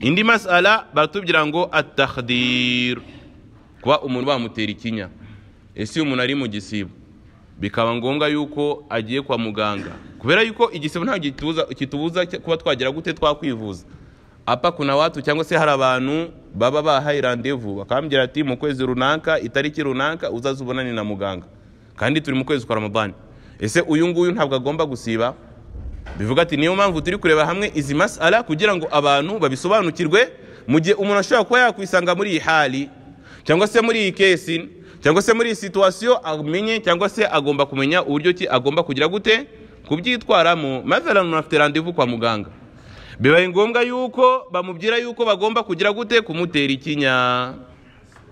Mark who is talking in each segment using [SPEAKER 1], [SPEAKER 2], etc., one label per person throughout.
[SPEAKER 1] indi masala baratubwira ngo atakadiru kuba umuntu bamutera ikinya ese iyo umuntu ari mu gisibo bikaba ngombwa yuko agiye kwa muganga kubera yuko igisibo ntabwo kitubuza kuba twagera gute twakwivuza apa kuna watu cyangwa se hari abantu baba bahaye randevu bakambwira ati mu kwezi runaka itariki runaka uzazubonane na muganga kandi turi mu kwezi kwa ramadani ese uyu nguyu ntabwo agomba gusiba bivuga ati niyo mpamvu turi kureba hamwe izi masara kugira ngo abantu babisobanukirwe mu gihe umuntu ashobora kuba yakwisanga muri iyi hali cyangwa se muri iyi kesi cyangwa se muri iyi situwasiyo amenye cyangwa se agomba kumenya uburyo ki agomba kugira gute kubyitwaramo maze umuntu afite randevu kwa muganga bibaye ngombwa yuko bamubwira yuko bagomba kugira gute kumutera ikinya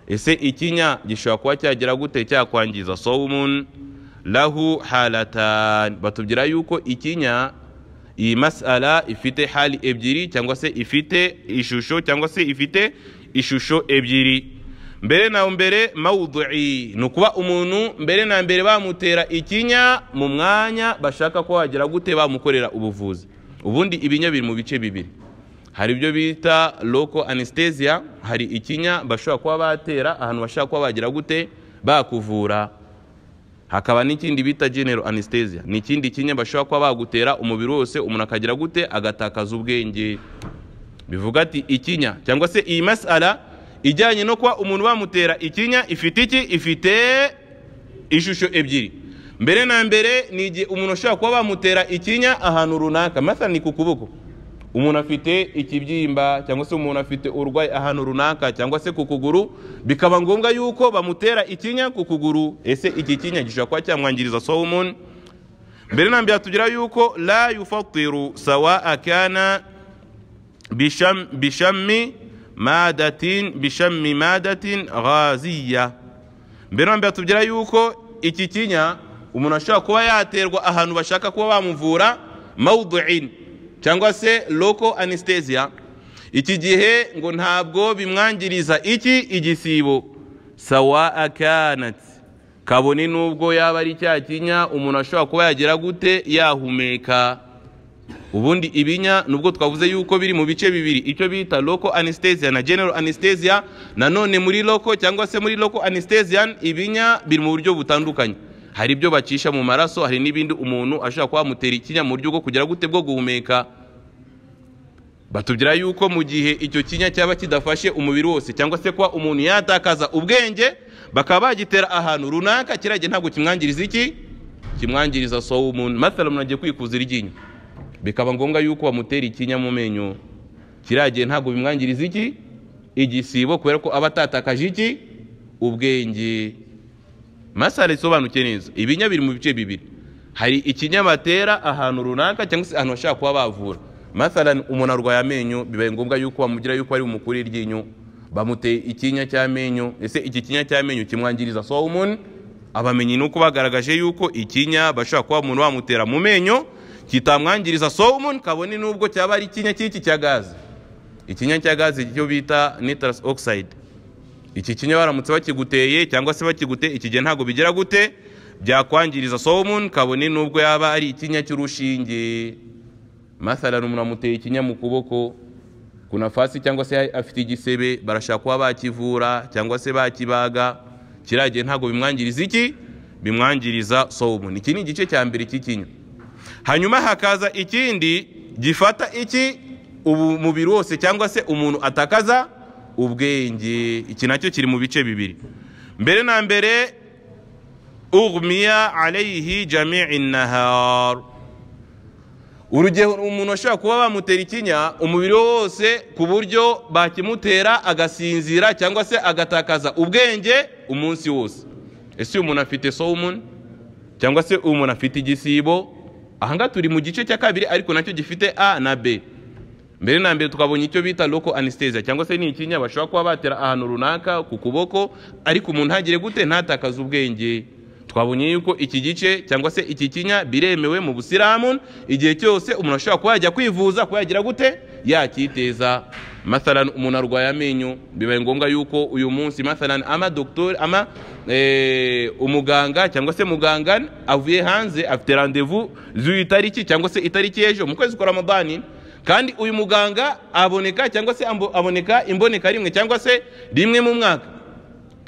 [SPEAKER 1] ese ikinya gishobora kuba cyagira gute cyakwangiza sowumun lahu halatani batubwira yuko ikinya iyi masala ifite hali ebyiri cyangwa se ifite ishusho cyangwa se ifite ishusho ebyiri mbere na mbere mawudu'i ni ukuba umuntu mbere na mbere bamutera ikinya mu mwanya bashaka ko wagera gute bamukorera ubuvuzi ubundi ibinya biri mu bice bibiri hari ibyo bita loko anesthesia hari ikinya bashobora kuba batera ahantu bashaka kuba bagira gute bakuvura hakaba n'ikindi bita genero anesthesia ni ikindi kinya bashobora kuba bagutera umubiri wose umuntu akagira gute agatakaza ubwenge bivuga ati ikinya cyangwa se iyi masara ijyanye no kuba umuntu bamutera ikinya ifite iki ifite ishusho ebyiri mbere na mbere ni igihe umuntu ashobora kuba bamutera ikinya ahantu runaka masa ni ku kuboko umuntu afite ikibyimba cyangwa se umuntu afite urwaye ahantu runaka cyangwa se ku kuguru bikaba ngombwa yuko bamutera ikinya ku kuguru ese iki kinya gishobora kuba cyamwangiriza sawumun mbere na mbere tugira yuko la yufatiru sawa akana bishami madatin bishami madatin ghaziya mbere na mbere tugira yuko iki kinya umuntu ashobora kuba yaterwa ahantu bashaka kuba bamuvura mawudu'in cyangwa se loko anesthesia iki gihe ngo ntabwo bimwangiriza iki igisibo sawa akanati kabone n'ubwo yaba ari cya kinya umuntu ashobora kuba yagira gute yahumeka ubundi ibinya nubwo twavuze yuko biri mu bice bibiri icyo bita loko anesthesia na general anesthesia nanone muri loko cyangwa se muri loko anesthesia ibinya biri mu buryo butandukanye hari ibyo bacisha mu maraso hari n'ibindi umuntu ashobora kuba yamutera ikinya mu buryo bwo kugira gute bwo guhumeka batubwira yuko mu gihe icyo kinya cyaba kidafashe umubiri wose cyangwa se kuba umuntu yatakaza ubwenge bakaba bagitera ahantu runaka kirage ntabwo kimwangiriza iki kimwangiriza so umuntu mathala umuntu agiye kwikuza iryinyo bikaba ngombwa yuko bamutera ikinya mu menyo kiragiye ntabwo bimwangiriza iki igisibo kubera ko aba atatakaje iki ubwenge masare isobanukiye neza ibinya biri mu bice bibiri hari ikinyabatera ahantu runaka cyangwa se ahantu bashaka kuba bavura masalani umuntu arwaye amenyo bibaye ngombwa yuko bamugira yuko ari umukuri iryinyo bamuteye ikinya cy'amenyo ese iki kinya cy'amenyo kimwangiriza so umuntu abamenyi ni uko bagaragaje yuko ikinya bashobora kuba umuntu bamutera mu menyo kitamwangiriza so umuntu kabone n'ubwo cyaba ari ikinya cy'iki cya gaze ikinya cya gaze icyo bita nitrous oxide iki kinya baramutse bakiguteye cyangwa se bakigute iki gihe ntabwo bigira gute byakwangiriza somun kabone nubwo yaba ari ikinya cy'urushinge masarara umuntu amuteye ikinya mu kuboko ku nafasi cyangwa se afite igisebe barashaka kuba bakivura cyangwa se bakibaga kiriya gihe ntabwo bimwangiriza iki bimwangiriza somun iki ni igice cya mbere cy'ikinya hanyuma hakaza ikindi gifata iki ubu mubiri wose cyangwa se umuntu atakaza ubwenge iki nacyo kiri mu bice bibiri mbere na mbere urumiya areyihi jami'i naharu urugero umuntu ashobora kuba bamutera ikinya umubiri we wose ku buryo bakimutera agasinzira cyangwa se agatakaza ubwenge umunsi wose ese uyu muntu afite sowumuni cyangwa se uyu muntu afite igisibo aha turi mu gice cya kabiri ariko nacyo gifite a na b mbere na mbere twabonye icyo bita loko anesthesia cyangwa se ni ikinya bashobora kuba batera ahantu runaka ku kuboko ariko umuntu ntagire gute ntatakaze ubwenge twabonye yuko iki gice cyangwa se iki kinya biremewe mu busilamu igihe cyose umuntu ashobora kuba yajya kwivuza kuba yagira gute yakiteza mathalan umuntu arwaye amenyo bibaye ngombwa yuko uyu munsi mathalan ama doctor ama eh, umuganga cyangwa se muganga avuye hanze afite rendez-vous z'itariki cyangwa se itariki y'ejo mu kwezi kwa ramadani kandi uyu muganga aboneka cyangwa se aboneka imboneka rimwe cyangwa se rimwe mu mwaka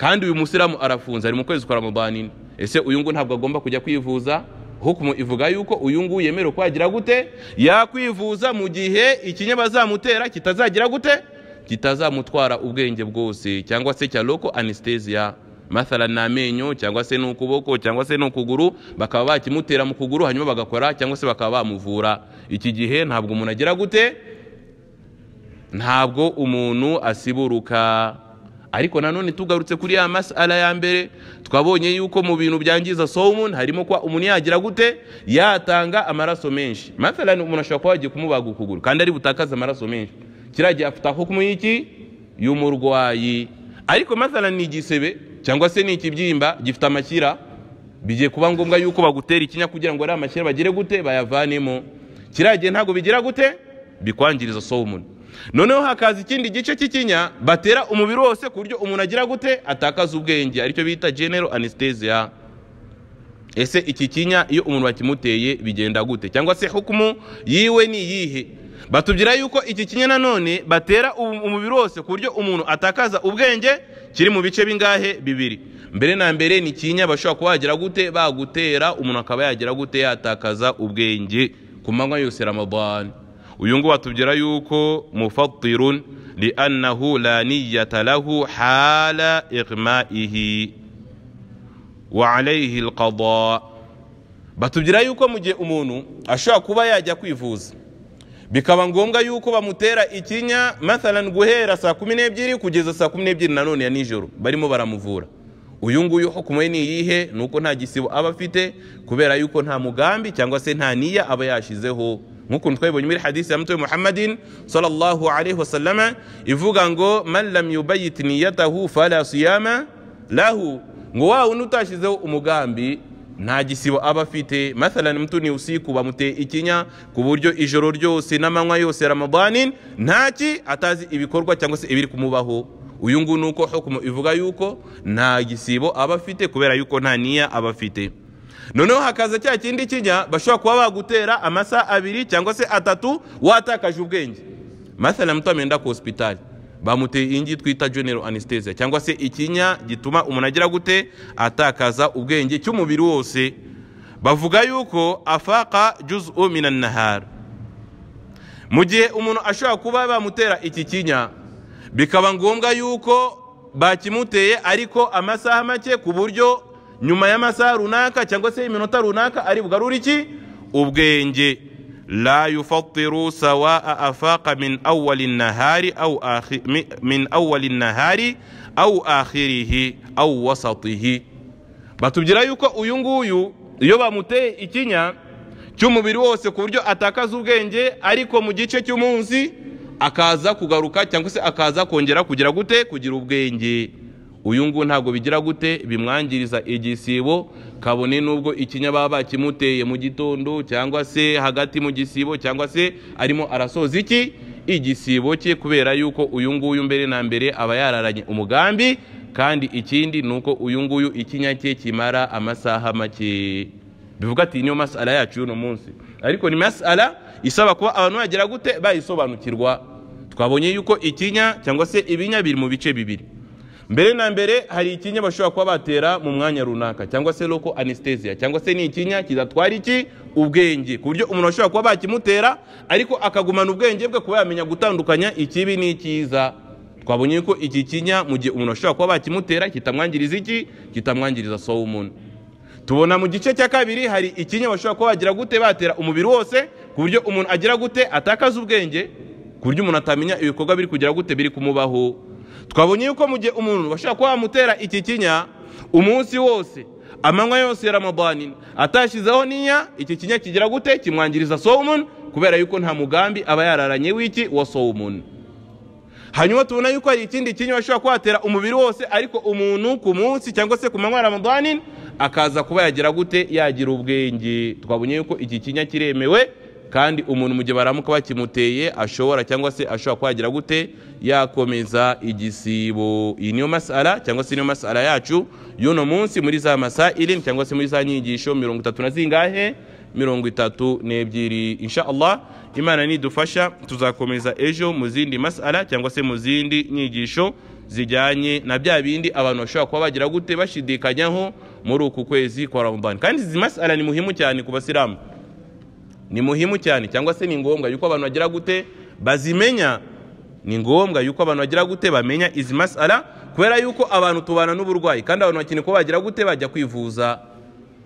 [SPEAKER 1] kandi uyu musilamu arafunze ari mu kwezi kwa ramadanini ese uyu nguyu ntabwo agomba kujya kwivuza hukumu ivuga yuko uyu nguyu yemerewe kwagira gute yakwivuza mu gihe ikinyabazamutera kitazagira gute kitazamutwara ubwenge bwose cyangwa se cya loko anesthesia mathala ni amenyo cyangwa se ni ukuboko cyangwa se ni ukuguru bakaba bakimutera mu kuguru hanyuma bagakora cyangwa se bakaba bamuvura iki gihe ntabwo umuntu agira gute ntabwo umuntu asiburuka ariko nanone tugarutse kuri ya masala ya mbere twabonye yuko mu bintu byangiza somun harimo kuba umuntu yagira gute yatanga amaraso menshi mathalani umuntu ashobora kuba wagiye kumubaga ukuguru kandi ari butakaze amaraso menshi kiragiye afite aho iki y'umurwayi ariko mathalani ni igisebe cyangwa se ni ikibyimba gifite amashyira bigiye kuba ngombwa yuko bagutera ikinya kugira ngo ari amashyira bagire gute bayavanemo kiriya gihe ntabwo bigira gute bikwangiriza sowumuni noneho hakaza ikindi gice cy'ikinya batera umubiri wose ku buryo umuntu agira gute atakaza ubwenge aricyo bita genero anesthesia ese iki kinya iyo umuntu bakimuteye bigenda gute cyangwa se hukumu yiwe ni iyihe batubwira yuko iki kinya nanone batera um-, umubiri wose ku buryo umuntu atakaza ubwenge kiri mu bice bingahe bibiri mbere na mbere ni ikinya bashobora kuba bagira gute bagutera umuntu akaba yagira gute yatakaza ubwenge ku manywa yose ramadani uyu nguyu watubwira yuko mufatirun li annahu la niyata lahu hala igmaihi batubwira yuko mu gihe umuntu ashobora kuba yajya kwivuza bikaba ngombwa yuko bamutera ikinya mathalan guhera saa kumi n'ebyiri kugeza saa kumi n'ebyiri nanone ya nijoro barimo baramuvura uyu nguyu hukumu ye ni iyihe ni uko nta gisibo aba afite kubera yuko nta mugambi cyangwa se nta niya aba yashyizeho nk'ukuntu twabibonye muri hadisi ya mutwe muhammadin sallallahu alaihi wasallama ivuga ngo man lam yubayit lahu ngo wa wundi umugambi nta gisibo aba afite mathalani mutuni usiku bamuteye ikinya ku buryo ijoro ryose n'amanywa yose ramadani ntaki atazi ibikorwa cyangwa se ibiri kumubaho uyu nguyu ni uko hukumu ivuga yuko nta gisibo aba afite kubera yuko nta niya aba afite noneho hakaza cya kindi kinya bashobora kuba bagutera amasaha abiri cyangwa se atatu watakaje ubwenge mathalani mutu amenda ku hospitali. bamuteye ingi twita genero anesthesia cyangwa se ikinya gituma umuntu agira gute atakaza ubwenge cy'umubiri wose bavuga yuko afaka juz'u minan nahar mu gihe umuntu ashobora kuba bamutera iki kinya bikaba ngombwa yuko bakimuteye ariko amasaha make ku buryo nyuma y'amasaha runaka cyangwa se iminota runaka ari bugarure iki ubwenge لا يفطر سواء أفاق من أول النهار أو آخر من أول النهار أو آخره أو وسطه batubwira yuko uyu nguyu iyo bamuteye ikinya cy'umubiri wose ku buryo atakaza ubwenge ariko mu gice cy'umunsi akaza kugaruka cyangwa se akaza kongera kugira gute kugira ubwenge uyu nguyu ntabwo bigira gute bimwangiriza igisibo kabone n'ubwo ikinya baba bakimuteye mu gitondo cyangwa se hagati mu gisibo cyangwa se arimo arasoza iki igisibo cye kubera yuko uyu nguyu mbere na mbere aba yararanye umugambi kandi ikindi ni uko uyu nguyu ikinya cye kimara amasaha make bivuga ati niyo masara yacu y'uno munsi ariko ni masara isaba kuba abantu bagira gute bayisobanukirwa twabonye yuko ikinya cyangwa se ibinya biri mu bice bibiri mbere na mbere hari ikinya bashobora kuba batera mu mwanya runaka cyangwa se loko anesthesia cyangwa se ni ikinya kidatwara iki ubwenge ku buryo umuntu ashobora kuba bakimutera ariko akagumana ubwenge bwe kuba yamenya gutandukanya ikibi n'icyiza twabonye ko iki kinya mu gihe umuntu ashobora kuba bakimutera kitamwangiriza iki kitamwangiriza umuntu. tubona mu gice cya kabiri hari ikinya bashobora kuba bagira gute batera umubiri wose ku buryo umuntu agira gute atakaza ubwenge ku buryo umuntu atamenya ibikorwa biri kugira gute biri kumubaho twabonye yuko mu gihe umuntu bashobora kuba wamutera iki kinya umunsi wose amanywa yose ya ramadani atashyizeho n'inya iki kinya kigira gute kimwangiriza sowumun kubera yuko nta mugambi aba yararanye w'iki wa sowumun hanyuma tubona yuko hari ikindi kinya washobora kuhatera umubiri wose ariko umuntu ku munsi cyangwa se ku manywa ya akaza kuba yagira gute yagira ubwenge twabonye yuko iki kinya kiremewe kandi umuntu mu gihe baramuka bakimuteye ashobora cyangwa se ashobora kwagira gute yakomeza igisibo iyi niyo masara cyangwa se niyo masara yacu y'uno munsi muri za masa irini cyangwa se muri za nyigisho mirongo itatu na zingahe mirongo itatu n'ebyiri insha imana nidufasha tuzakomeza ejo mu zindi masara cyangwa se mu zindi nyigisho zijyanye na bya bindi abantu bashobora kuba bagira gute bashidikanyaho muri uku kwezi kwa Ramadan kandi izi masara ni muhimu cyane ku basilamu ni muhimu cyane cyangwa se ni ngombwa yuko abantu bagira gute bazimenya ni ngombwa yuko abantu bagira gute bamenya izi masara kubera yuko abantu tubana n'uburwayi kandi abantu bakeneye kuba bagira gute bajya kwivuza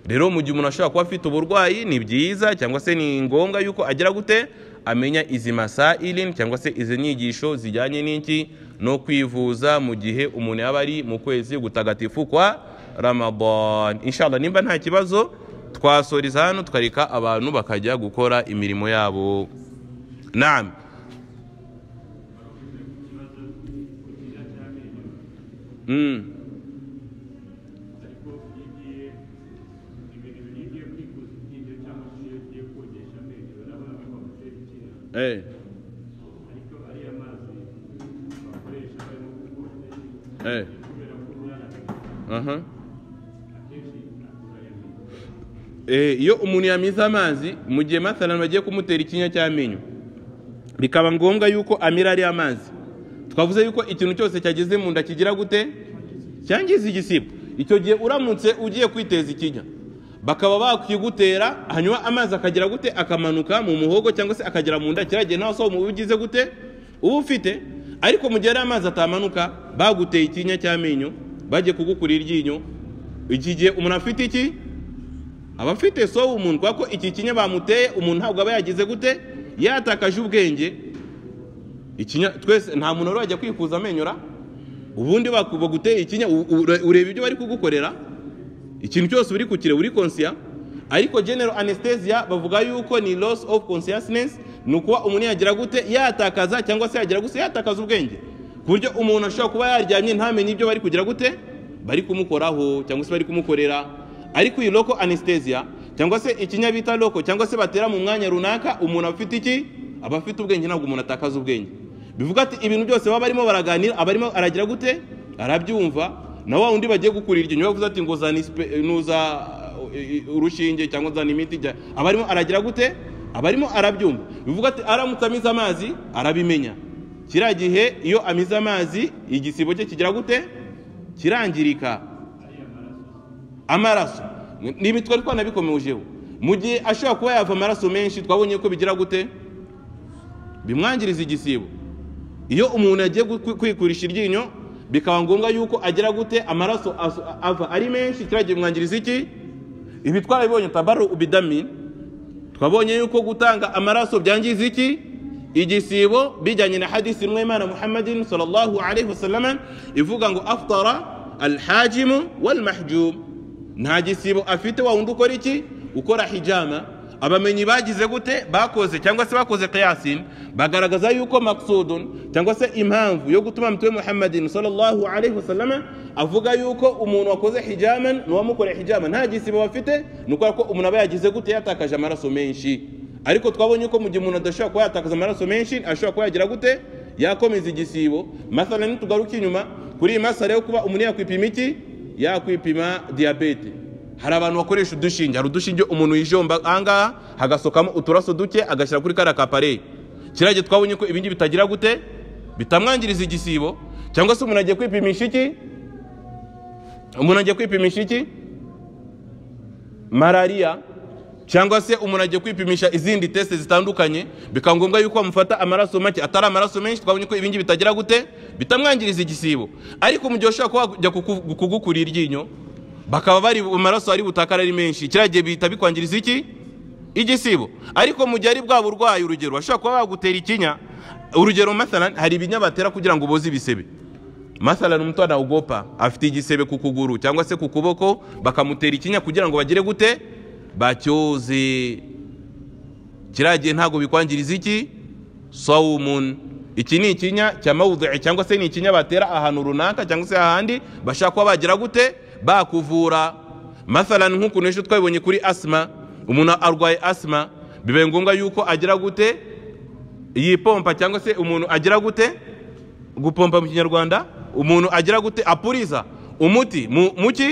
[SPEAKER 1] rero mu gihe umuntu ashobora kuba afite uburwayi ni byiza cyangwa se ni ngombwa yuko agira gute amenya izi masaili cyangwa se izi nyigisho zijyanye n'iki no kwivuza mu gihe umuntu yaba ari mu kwezi gutagatifu kwa ramadan inshallah nimba nta kibazo twasoreza hano tukareka abantu bakajya gukora imirimo yabo nta hmm. eh. eh. Uh-huh. Eh, iyo umuntu yamize amazi mu gihe masana bagiye kumutera ikinya cy'amenyo bikaba ngombwa yuko amira ari amazi twavuze yuko ikintu cyose cyageze mu nda kigira gute cyangiza igisibo icyo gihe uramutse ugiye kwiteza ikinya bakaba bakigutera hanyuma amazi akagira gute akamanuka mu muhogo cyangwa se akagera mu nda kiragiye nawe asohoma uba ugize gute uba ufite ariko mu gihe ari amazi atamanuka baguteye ikinya cy'amenyo bagiye kugukura iryinyo iki gihe umuntu afite iki abafite so umuntu ko iki kinya bamuteye umuntu ntabwo aba yagize gute yatakaje ubwenge twese nta muntu wari wajya kwifuza amenyora ubundi baguteye ikinya ureba ibyo bari kugukorera ikintu cyose uri kukire uri konsiya ariko general anesthesia bavuga yuko ni loss of consciousness ni ukuba umuntu yagira gute yatakaza cyangwa se yagira gute yatakaza ubwenge ku buryo umuntu ashobora kuba yaryamye ntamenye ibyo bari kugira gute bari kumukoraho cyangwa se bari kumukorera ariko iyi loko anesthesia cyangwa se ikinyabita loko cyangwa se batera mu mwanya runaka umuntu afite iki aba afite ubwenge ntabwo umuntu atakaza ubwenge bivuga ati ibintu byose baba barimo baraganira aba arimo aragira gute arabyumva na wa undi bagiye gukurira iryinyo bavuze ati ngo nuza urushinge cyangwa uzana imiti aba aragira gute abarimo arabyumva bivuga ati aramutse amize amazi arabimenya kiriya gihe iyo amize amazi igisibo cye kigira gute kirangirika amaraso n'ibi twari twanabikomejeho mu gihe ashobora kuba yava amaraso menshi twabonye ko bigira gute bimwangiriza igisibo iyo umuntu agiye kwikurisha iryinyo bikaba ngombwa yuko agira gute amaraso ava ari menshi kiragiye bimwangiriza iki ibi twarabibonye tabaru ubidami twabonye yuko gutanga amaraso byangiza iki igisibo bijyanye na hadisi imwe imana muhammadin sallallahu alaihi wasallam ivuga ngo aftara alhajimu wal mahjumu nta gisibo afite wa wundi ukora iki ukora hijama abamenyi bagize gute bakoze cyangwa se bakoze kiyasin bagaragaza yuko maksudun cyangwa se impamvu yo gutuma mtume muhammadin sallallahu alaihi wasallama avuga yuko umuntu wakoze hijaman n'uwamukoreye hijama nta gisibo bafite ni ukubera ko umuntu aba yagize gute yatakaje amaraso menshi ariko twabonye ko mu gihe umuntu adashobora kuba yatakaza amaraso menshi ashobora kuba yagira gute yakomeza igisibo masalani tugaruke inyuma kuri iyi masara yo kuba umuntu yakwipima iki yakwipima diyabete hari abantu bakoresha udushinge hari udushinge umuntu yijomba ahangaha hagasokamo uturaso duke agashyira kuri kariya kapareyi kirage twabonye ko ibindi bitagira gute bitamwangiriza igisibo cyangwa se umuntu agiye kwipimisha iki umuntu agiye kwipimisha iki malariya cyangwa se umuntu agiye kwipimisha izindi tesite zitandukanye bikaba ngombwa yuko bamufata amaraso make atari amaraso menshi twabonye ko ibingibi bitagira gute bitamwangiriza igisibo ariko mu gihe ushobora kuba wajya kugukura iryinyo bakaba bari amaraso ari butakara ari menshi kiriya gihe bihita bikwangiriza iki igisibo ariko mu gihe ari bwa burwayi urugero bashobora kuba bagutera ikinya urugero masalan hari ibinya batera kugira ngo uboze ibisebe masalan umutwana ugopa afite igisebe ku kuguru cyangwa se ku kuboko bakamutera ikinya kugira ngo bagire gute bacyoze kiriya gihe ntabwo bikwangiriza iki sawumun iki ni ikinya cya cyangwa se ni ikinya batera ahantu runaka cyangwa se ahandi bashaka kuba bagira gute bakuvura mathalan nk'ukuntu ejo twabibonye kuri asima umuntu arwaye asima bibaye ngombwa yuko agira gute yipompa cyangwa se umuntu agira gute gupompa mu kinyarwanda umuntu agira gute apuriza umuti mu muki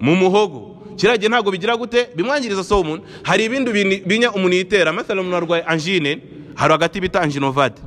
[SPEAKER 1] mu muhogo kiriya gihe ntabwo bigira gute bimwangiriza so umuntu hari ibindi binya umuntu yitera amatara umuntu arwaye anjine hari agati bita anjinovade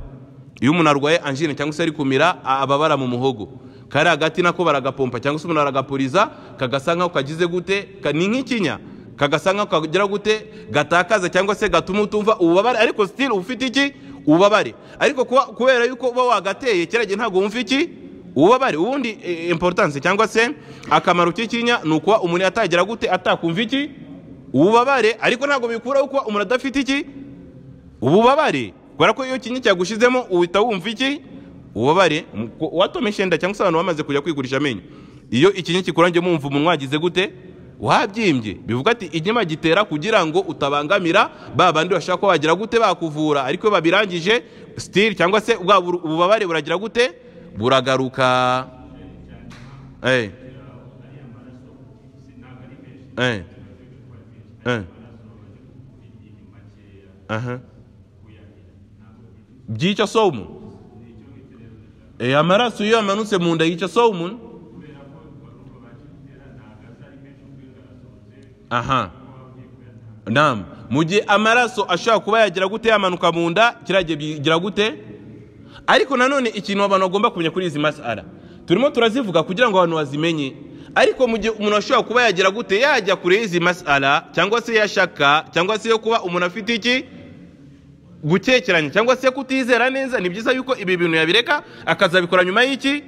[SPEAKER 1] iyo umuntu arwaye anjine cyangwa se ari kumira ababara mu muhogo kari hagati nako baragapompa cyangwa se umuntu aragapuriza kagasa nk'aho kagize gute ni nk'ikinya kagasa nk'aho kagira gute gatakaza cyangwa se gatuma utumva ububabare ariko sitiri ufite iki ububabare ariko kubera yuko uba wagateye kiriya gihe ntabwo wumva iki ububabare ubundi e, e, importance cyangwa se akamaro k'ikinya ni ukuba umuntu atagira gute atakumva iki ububabare ariko ntabwo bikuraho kuba umuntu adafite iki ububabare kubera ko iyo kinya cyagushizemo uhita wumva iki ububabare uwatomesha cyangwa se abantu bamaze kujya kwigurisha amenyo iyo ikinya kikurangiye mwumva umuntu wagize gute wabyimbye bivuga ati igihema gitera kugira ngo utabangamira ba bandi bashaka ko bagira gute bakuvura ariko babirangije sitiri cyangwa se ububabare buragira gute buragaruka byica uh-huh. somu eh, amaraso iyo yamanutse mu nda y'icyo somu aha mu gihe amaraso ashobora kuba yagira gute yamanuka mu nda kiragira gute ariko nanone ikintu abantu bagomba kumenya kuri izi masara turimo turazivuga kugira ngo abantu bazimenye ariko mu gihe umuntu ashobora kuba yagira gute yajya kure y'izi masara cyangwa se yashaka cyangwa se yo kuba umuntu afite iki gukekeranya cyangwa se kutizera neza ni byiza yuko ibi bintu yabireka akazabikora nyuma y'iki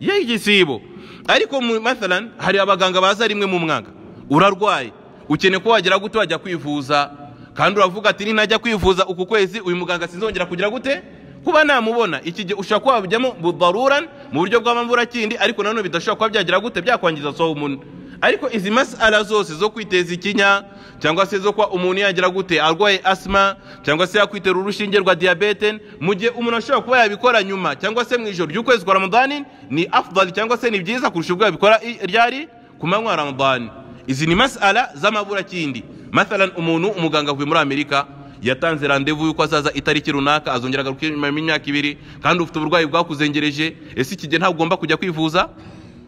[SPEAKER 1] y'igisibo ariko mu mathalan hari abaganga baza rimwe mu mwaka urarwaye ukeneye ko wagira gute wajya kwivuza kandi uravuga ati ninajya kwivuza uku kwezi uyu muganga sinzongera kugira gute kuba namubona iki gihe ushobora kuba wabijyamo budarurani mu buryo bw'amamvura kindi ariko nanone bidashobora kuba byagira gute byakwangiza soho umuntu ariko izi masala zose zo kwiteza ikinya cyangwa se zo kuba umuntu yagira gute arwaye asima cyangwa se yakwitera urushinge rwa diyabete mu gihe umuntu ashobora kuba yabikora nyuma cyangwa se mu ijoro ry'ukwezi kwa ramadani ni afudari cyangwa se ni byiza kurusha ubwo yabikora ryari ku manywa ya ramadani izi ni masala z'amaburakindi mathalan umuntu umuganga avuye muri amerika yatanze randevu y'uko azaza itariki runaka azongera agaruka nyuma y'imyaka ibiri kandi ufite uburwayi bwakuzengereje ese iki gihe ntabwo ugomba kujya kwivuza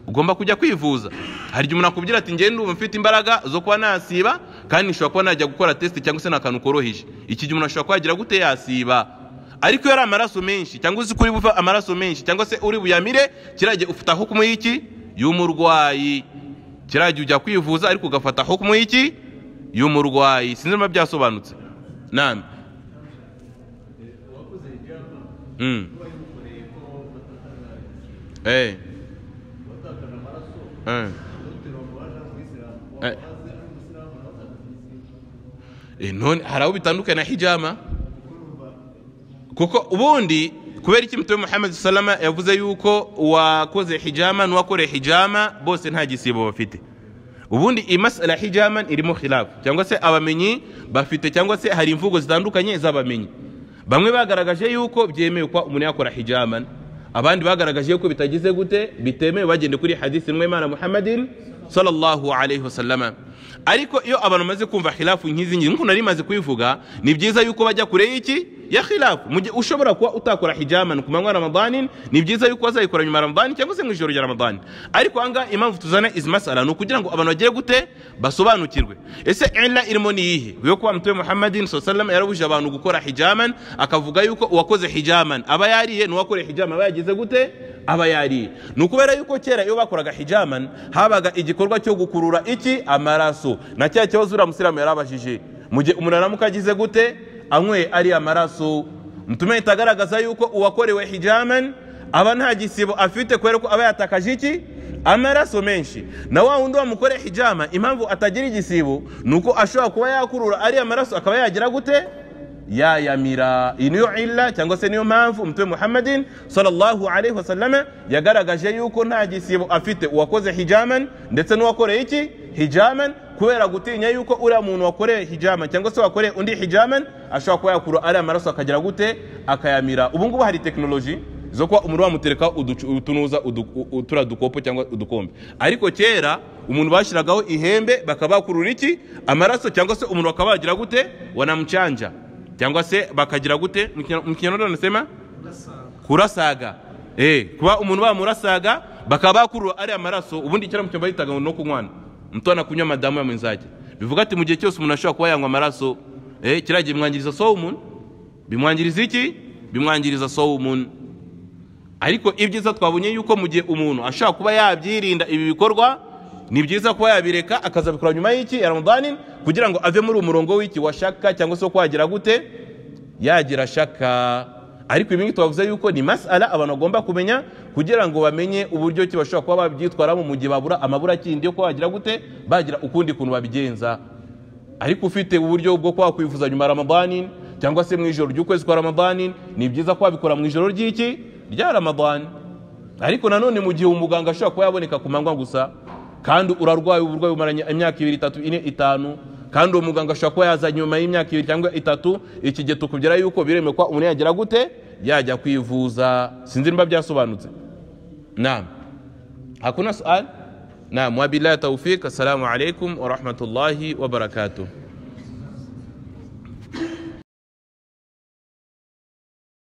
[SPEAKER 1] ugomba kujya kwivuza hari igihe umuntu akubwira ati ngende ubu mfite imbaraga zo kuba nasiba kandi nshobora kuba najya gukora tesite cyangwa se ni akantu koroheje iki gihe umuntu ashobora kuba yagira gute yasiba ariko iyo ari amaraso menshi cyangwa se kuri buva amaraso menshi cyangwa se uri buyamire ufite ufata hukumu y'iki y'umurwayi kiragiye ujya kwivuza ariko ugafata hukumu iki y'umurwayi sinzi niba byasobanutse Naam. Mm. Hey. Hey. Hey. Eh, hey. Hey. hari aho bitandukanye na hijama kuko ubundi kubera iki mutume Muhammad sallama yavuze yuko wakoze hijama n'uwakoreye hijama bose nta gisibo bafite ubundi iyi masala irimo khilafu cyangwa se abamenyi bafite cyangwa se hari imvugo zitandukanye z'abamenyi bamwe bagaragaje yuko byemewe ko umuntu yakora hijaman abandi bagaragaje ko bitagize gute bitemewe bagende kuri hadisi imwe imana muhammadin sallallahu alaihi wasallama ariko iyo abantu bamaze kumva khilafu nk'izi ngizi nk'uko nari maze kubivuga ni byiza yuko bajya kure y'iki ya khilafu ushobora kuba utakora hijamani ku manywa ramadani ni byiza yuko wazayikora nyuma ramadani cyangwa se mu ijoro rya ramadani ariko ahangaha impamvu tuzana izi masara ni ukugira ngo abantu bagiye gute basobanukirwe ese ela irimo ni iyihe yo kuba mutuwe muhammadin sallam yarabujije abantu gukora hijaman akavuga yuko uwakoze hijaman aba yariye n'uwakoreye hijaman aba yagize gute aba yariye ni ukubera yuko kera iyo bakoraga hijaman habaga igikorwa cyo gukurura iki amaraso na cya kibazo uriya musiramu yarabajije mu gihe umuntu aramuka agize gute anywe ariya maraso mutume ahita agaragaza yuko uwakorewe hijaman aba nta gisibo afite kubera ko aba yatakaje iki amaraso menshi na wa wundi wamukoreye hijama impamvu atagira igisibo ni uko ashobora kuba yakurura ariya maraso akaba yagira gute yayamira iyi niyo illa cyangwa se niyo mpamvu umutume muhammadin sallallahu alaihi wasallama yagaragaje yuko nta gisibo afite uwakoze hijaman ndetse n'uwakoreye iki hijaman kubera gutinya yuko uriya muntu wakoreye hijama cyangwa se wakoreye undi hijama ashobora kuba yakura ariya maraso akagira gute akayamira ubu ngubu hari tekinoloji zo kuba umuntu wamutereka utunuza utura dukopo cyangwa udukombe ariko kera umuntu bashyiragaho ihembe bakaba bakurura iki amaraso cyangwa se umuntu bakaba bagira gute wanamcanja cyangwa se bakagira gute mu kinyarwanda nasema kurasaga eh, kuba umuntu bamurasaga bakaba bakurura ariya maraso ubundi cyangwa mu cyumba yitaga no kunywana umutwana kunywa madamu ya mwinzage bivuga ati mu gihe cyose umuntu ashobora kuba yanywa amaraso eh, kiriya gihe bimwangiriza sowu umuntu bimwangiriza iki bimwangiriza sowu umuntu ariko ibyiza twabonye yuko mu gihe umuntu ashobora kuba yabyirinda ibi bikorwa ni byiza kuba yabireka akazabikora nyuma y'iki ya kugira ngo ave muri uwo murongo w'iki wa shaka cyangwa se wo kwagira gute yagira shaka ariko ibi twavuze yuko ni masara abantu bagomba kumenya kugira ngo bamenye uburyo ki bashobora kuba babyitwaramo mu gihe babura amabura kindi yo kuba bagira gute bagira ukundi kuntu babigenza ariko ufite uburyo bwo kuba wakwifuza nyuma ramadani cyangwa se mu ijoro ry'ukwezi kwa ramadani ni byiza ko wabikora mu ijoro ry'iki rya ramadani ariko nanone mu gihe umuganga ashobora kuba yaboneka ku manywa gusa kandi urarwaye uburwayi bumaranye imyaka ibiri itatu ine itanu kandi uwo muganga ashobora kuba yaza nyuma y'imyaka ibiri cyangwa itatu iki gihe tukubwira yuko biremewe ko umuntu yagira gute yajya kwivuza sinzi niba byasobanutse naam hakuna suali naam wabiriya tawufika assalamu alaikum warahmatullahi wabarakatuhu